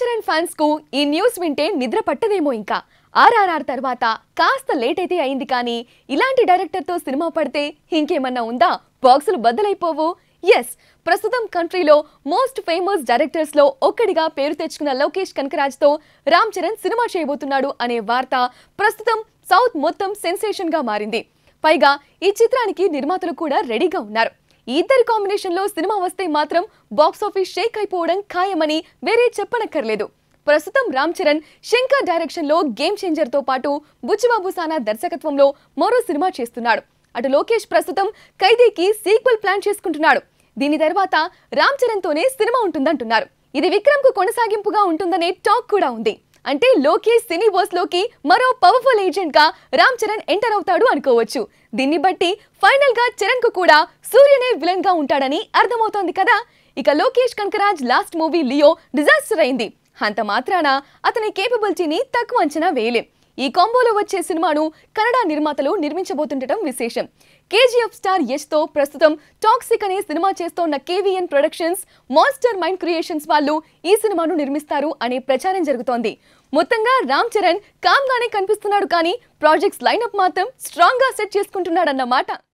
Charan fans కు ఈ news వింటే నిద్ర పట్టదేమో ఇంకా ఆర్ఆర్ఆర్ తర్వాత కాస్త లేట్ అయితే అయింది కానీ ఇలాంటి డైరెక్టర్తో సినిమా పడితే ఇంకేమన్నా ఉందా బాక్సులు బద్దలైపోవు ఎస్ ప్రస్తుతం కంట్రీలో మోస్ట్ ఫేమస్ డైరెక్టర్స్లో ఒక్కడిగా పేరు తెచ్చుకున్న లోకేష్ కనకరాజ్ తో రామ్ చరణ్ సినిమా చేయబోతున్నాడు అనే వార్త ప్రస్తుతం సౌత్ మొత్తం సెన్సేషన్గా మారింది పైగా ఈ చిత్రానికి నిర్మాతలు కూడా రెడీగా ఉన్నారు ఇద్దరి కాంబినేషన్లో సినిమా వస్తే మాత్రం బాక్సాఫీస్ షేక్ అయిపోవడం ఖాయమని వేరే చెప్పనక్కర్లేదు ప్రస్తుతం రామ్ చరణ్ శంకర్ డైరెక్షన్లో గేమ్ తో పాటు బుచ్చిబాబు సానా దర్శకత్వంలో మరో సినిమా చేస్తున్నాడు అటు లోకేష్ ప్రస్తుతం ఖైదీకి సీక్వెల్ ప్లాన్ చేసుకుంటున్నాడు దీని తర్వాత రామ్ చరణ్ తోనే సినిమా ఉంటుందంటున్నారు ఇది విక్రమ్ కు కొనసాగింపుగా ఉంటుందనే టాక్ కూడా ఉంది అంటే లోకేష్ సినీ బాస్ లోకి మరో పవర్ఫుల్ ఏజెంట్ గా రామ్ చరణ్ ఎంటర్ అవుతాడు అనుకోవచ్చు దీన్ని బట్టి ఫైనల్ గా చరణ్ కు కూడా సూర్యనే విలన్ గా ఉంటాడని అర్థమవుతోంది కదా ఇక Lokesh Kanagaraj last movie Leo disaster అయింది అంత మాత్రాన అతని కేపబిలిటీని తక్కువ అంచనా వేయలేం ఈ కాంబోలో వచ్చే సినిమాను కన్నడ నిర్మాతలు నిర్మించబోతుండటం విశేషం కేజీఎఫ్ స్టార్ యష్ తో ప్రస్తుతం టాక్సిక్ అనే సినిమా చేస్తోన్న కేవీఎన్ ప్రొడక్షన్స్ మాన్స్టర్ మైండ్ క్రియేషన్స్ వాళ్ళు ఈ సినిమాను నిర్మిస్తారు అనే ప్రచారం జరుగుతోంది మొత్తంగా రామ్ చరణ్ కామ్గానే కనిపిస్తున్నాడు కానీ ప్రాజెక్ట్స్ లైనప్ మాత్రం స్ట్రాంగ్గా సెట్ చేసుకుంటున్నాడన్నమాట